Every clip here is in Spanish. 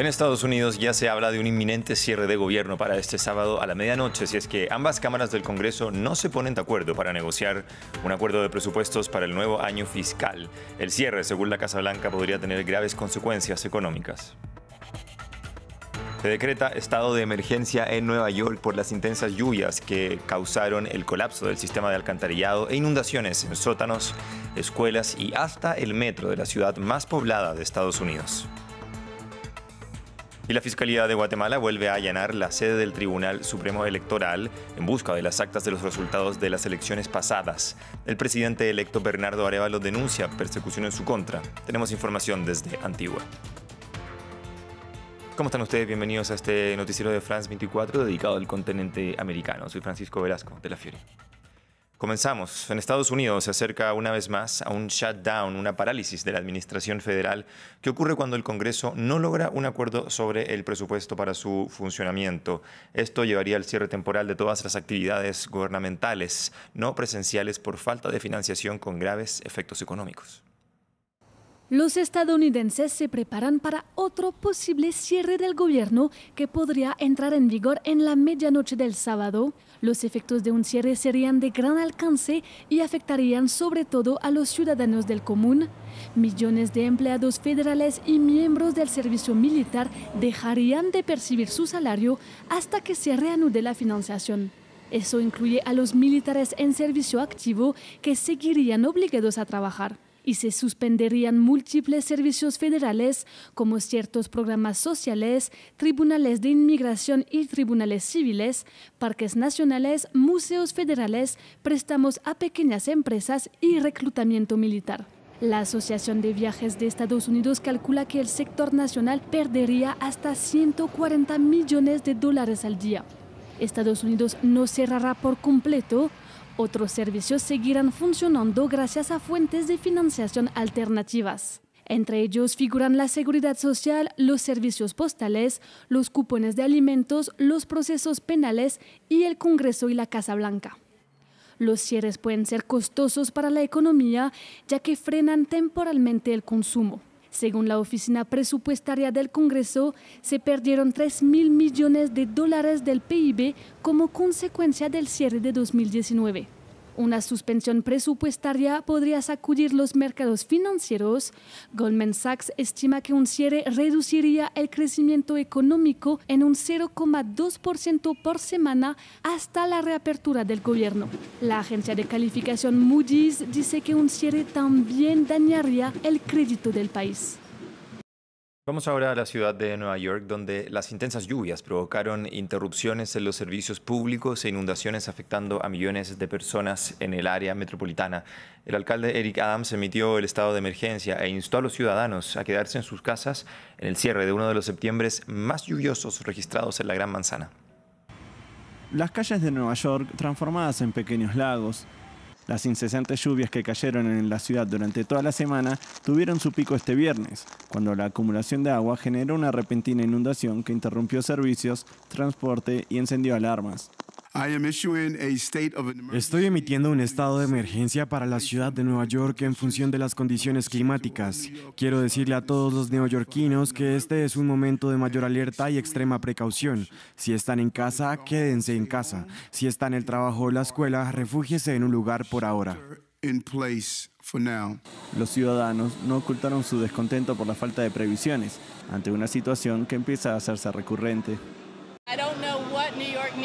En Estados Unidos ya se habla de un inminente cierre de gobierno para este sábado a la medianoche, si es que ambas cámaras del Congreso no se ponen de acuerdo para negociar un acuerdo de presupuestos para el nuevo año fiscal. El cierre, según la Casa Blanca, podría tener graves consecuencias económicas. Se decreta estado de emergencia en Nueva York por las intensas lluvias que causaron el colapso del sistema de alcantarillado e inundaciones en sótanos, escuelas y hasta el metro de la ciudad más poblada de Estados Unidos y la Fiscalía de Guatemala vuelve a allanar la sede del Tribunal Supremo Electoral en busca de las actas de los resultados de las elecciones pasadas. El presidente electo Bernardo Arevalo denuncia persecución en su contra. Tenemos información desde Antigua. ¿Cómo están ustedes? Bienvenidos a este noticiero de France 24 dedicado al continente americano. Soy Francisco Velasco de La Fiore. Comenzamos. En Estados Unidos se acerca una vez más a un shutdown, una parálisis de la Administración Federal que ocurre cuando el Congreso no logra un acuerdo sobre el presupuesto para su funcionamiento. Esto llevaría al cierre temporal de todas las actividades gubernamentales no presenciales por falta de financiación con graves efectos económicos. Los estadounidenses se preparan para otro posible cierre del gobierno que podría entrar en vigor en la medianoche del sábado. Los efectos de un cierre serían de gran alcance y afectarían sobre todo a los ciudadanos del común. Millones de empleados federales y miembros del servicio militar dejarían de percibir su salario hasta que se reanude la financiación. Eso incluye a los militares en servicio activo que seguirían obligados a trabajar y se suspenderían múltiples servicios federales como ciertos programas sociales, tribunales de inmigración y tribunales civiles, parques nacionales, museos federales, préstamos a pequeñas empresas y reclutamiento militar. La Asociación de Viajes de Estados Unidos calcula que el sector nacional perdería hasta 140 millones de dólares al día. Estados Unidos no cerrará por completo, otros servicios seguirán funcionando gracias a fuentes de financiación alternativas. Entre ellos figuran la seguridad social, los servicios postales, los cupones de alimentos, los procesos penales y el Congreso y la Casa Blanca. Los cierres pueden ser costosos para la economía ya que frenan temporalmente el consumo. Según la Oficina Presupuestaria del Congreso, se perdieron 3 mil millones de dólares del PIB como consecuencia del cierre de 2019. Una suspensión presupuestaria podría sacudir los mercados financieros. Goldman Sachs estima que un cierre reduciría el crecimiento económico en un 0,2% por semana hasta la reapertura del gobierno. La agencia de calificación Moody's dice que un cierre también dañaría el crédito del país. Vamos ahora a la ciudad de Nueva York, donde las intensas lluvias provocaron interrupciones en los servicios públicos e inundaciones afectando a millones de personas en el área metropolitana. El alcalde Eric Adams emitió el estado de emergencia e instó a los ciudadanos a quedarse en sus casas en el cierre de uno de los septiembres más lluviosos registrados en la Gran Manzana. Las calles de Nueva York, transformadas en pequeños lagos, las incesantes lluvias que cayeron en la ciudad durante toda la semana tuvieron su pico este viernes, cuando la acumulación de agua generó una repentina inundación que interrumpió servicios, transporte y encendió alarmas. Estoy emitiendo un estado de emergencia para la ciudad de Nueva York en función de las condiciones climáticas. Quiero decirle a todos los neoyorquinos que este es un momento de mayor alerta y extrema precaución. Si están en casa, quédense en casa. Si están en el trabajo o la escuela, refúgiese en un lugar por ahora. Los ciudadanos no ocultaron su descontento por la falta de previsiones ante una situación que empieza a hacerse recurrente. I don't know what York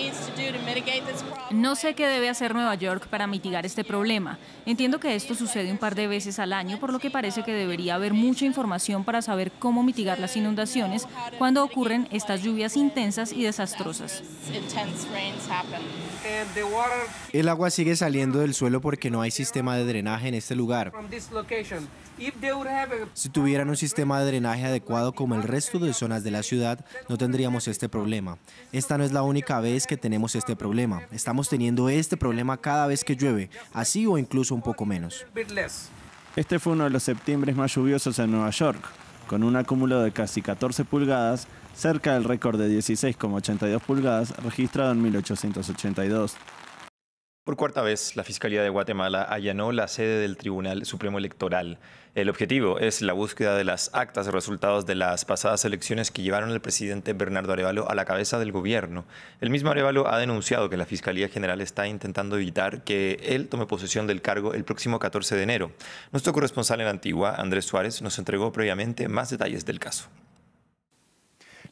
no sé qué debe hacer Nueva York para mitigar este problema. Entiendo que esto sucede un par de veces al año, por lo que parece que debería haber mucha información para saber cómo mitigar las inundaciones cuando ocurren estas lluvias intensas y desastrosas. El agua sigue saliendo del suelo porque no hay sistema de drenaje en este lugar. Si tuvieran un sistema de drenaje adecuado como el resto de zonas de la ciudad, no tendríamos este problema. Esta no es la única vez que tenemos este problema. Estamos teniendo este problema cada vez que llueve, así o incluso un poco menos. Este fue uno de los septiembres más lluviosos en Nueva York, con un acúmulo de casi 14 pulgadas, cerca del récord de 16,82 pulgadas registrado en 1882. Por cuarta vez, la Fiscalía de Guatemala allanó la sede del Tribunal Supremo Electoral. El objetivo es la búsqueda de las actas de resultados de las pasadas elecciones que llevaron al presidente Bernardo Arevalo a la cabeza del gobierno. El mismo Arevalo ha denunciado que la Fiscalía General está intentando evitar que él tome posesión del cargo el próximo 14 de enero. Nuestro corresponsal en Antigua, Andrés Suárez, nos entregó previamente más detalles del caso.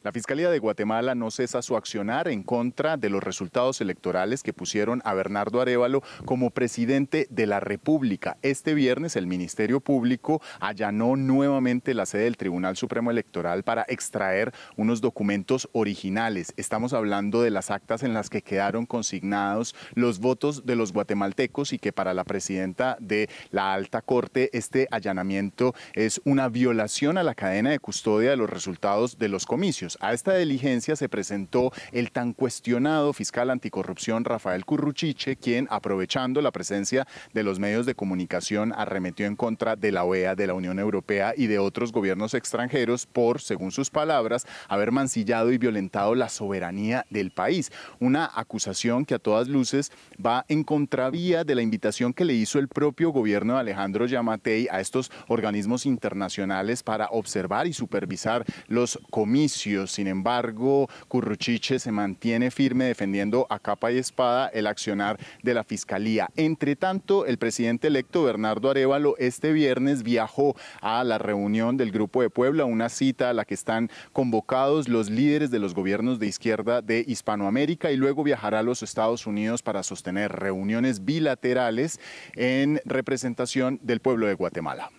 La Fiscalía de Guatemala no cesa su accionar en contra de los resultados electorales que pusieron a Bernardo Arevalo como presidente de la República. Este viernes el Ministerio Público allanó nuevamente la sede del Tribunal Supremo Electoral para extraer unos documentos originales. Estamos hablando de las actas en las que quedaron consignados los votos de los guatemaltecos y que para la presidenta de la Alta Corte este allanamiento es una violación a la cadena de custodia de los resultados de los comicios. A esta diligencia se presentó el tan cuestionado fiscal anticorrupción Rafael Curruchiche, quien, aprovechando la presencia de los medios de comunicación, arremetió en contra de la OEA, de la Unión Europea y de otros gobiernos extranjeros por, según sus palabras, haber mancillado y violentado la soberanía del país. Una acusación que a todas luces va en contravía de la invitación que le hizo el propio gobierno de Alejandro Yamatei a estos organismos internacionales para observar y supervisar los comicios sin embargo, Curruchiche se mantiene firme defendiendo a capa y espada el accionar de la Fiscalía. Entre tanto, el presidente electo Bernardo Arevalo este viernes viajó a la reunión del Grupo de Puebla, una cita a la que están convocados los líderes de los gobiernos de izquierda de Hispanoamérica y luego viajará a los Estados Unidos para sostener reuniones bilaterales en representación del pueblo de Guatemala.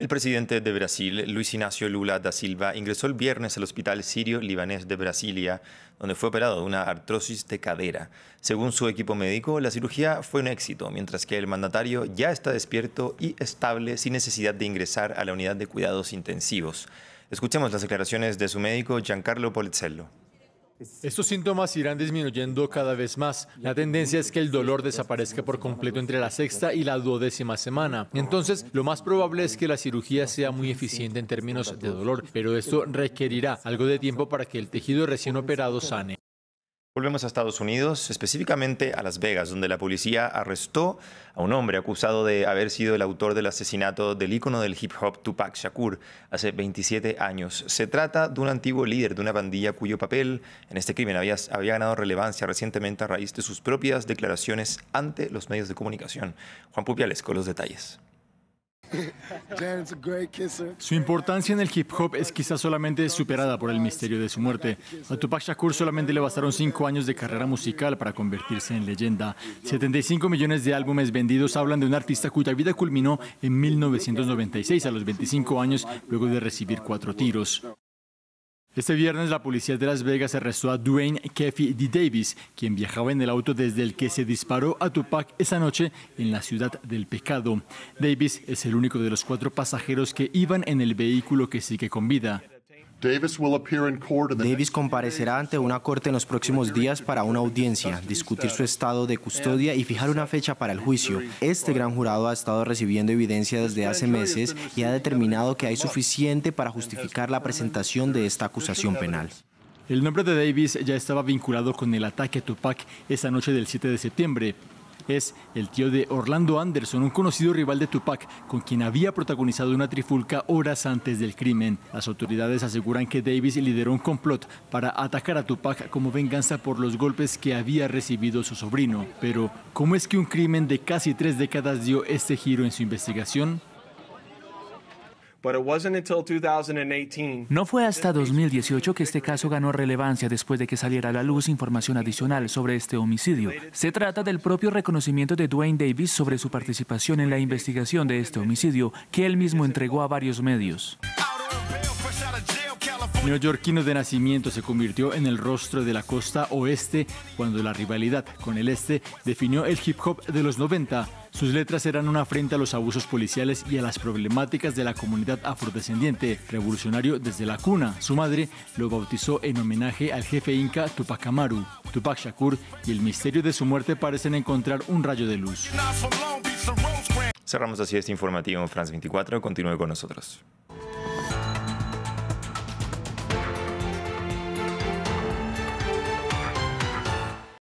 El presidente de Brasil, Luis Ignacio Lula da Silva, ingresó el viernes al Hospital Sirio Libanés de Brasilia, donde fue operado de una artrosis de cadera. Según su equipo médico, la cirugía fue un éxito, mientras que el mandatario ya está despierto y estable sin necesidad de ingresar a la unidad de cuidados intensivos. Escuchemos las declaraciones de su médico Giancarlo Polizello. Estos síntomas irán disminuyendo cada vez más. La tendencia es que el dolor desaparezca por completo entre la sexta y la duodécima semana. Entonces, lo más probable es que la cirugía sea muy eficiente en términos de dolor, pero esto requerirá algo de tiempo para que el tejido recién operado sane. Volvemos a Estados Unidos, específicamente a Las Vegas, donde la policía arrestó a un hombre acusado de haber sido el autor del asesinato del ícono del hip hop Tupac Shakur hace 27 años. Se trata de un antiguo líder de una pandilla cuyo papel en este crimen había, había ganado relevancia recientemente a raíz de sus propias declaraciones ante los medios de comunicación. Juan Pupiales con los detalles. Su importancia en el hip hop es quizás solamente superada por el misterio de su muerte. A Tupac Shakur solamente le bastaron cinco años de carrera musical para convertirse en leyenda. 75 millones de álbumes vendidos hablan de un artista cuya vida culminó en 1996 a los 25 años luego de recibir cuatro tiros. Este viernes la policía de Las Vegas arrestó a Dwayne Keffi D. Davis, quien viajaba en el auto desde el que se disparó a Tupac esa noche en la ciudad del pecado. Davis es el único de los cuatro pasajeros que iban en el vehículo que sigue con vida. Davis comparecerá ante una corte en los próximos días para una audiencia, discutir su estado de custodia y fijar una fecha para el juicio. Este gran jurado ha estado recibiendo evidencia desde hace meses y ha determinado que hay suficiente para justificar la presentación de esta acusación penal. El nombre de Davis ya estaba vinculado con el ataque a Tupac esa noche del 7 de septiembre, es el tío de Orlando Anderson, un conocido rival de Tupac, con quien había protagonizado una trifulca horas antes del crimen. Las autoridades aseguran que Davis lideró un complot para atacar a Tupac como venganza por los golpes que había recibido su sobrino. Pero, ¿cómo es que un crimen de casi tres décadas dio este giro en su investigación? No fue hasta 2018 que este caso ganó relevancia después de que saliera a la luz información adicional sobre este homicidio. Se trata del propio reconocimiento de Dwayne Davis sobre su participación en la investigación de este homicidio que él mismo entregó a varios medios. Neoyorquino de nacimiento se convirtió en el rostro de la costa oeste cuando la rivalidad con el este definió el hip hop de los 90 sus letras eran una frente a los abusos policiales y a las problemáticas de la comunidad afrodescendiente, revolucionario desde la cuna. Su madre lo bautizó en homenaje al jefe inca Tupac Amaru. Tupac Shakur y el misterio de su muerte parecen encontrar un rayo de luz. Cerramos así este informativo en France 24. Continúe con nosotros.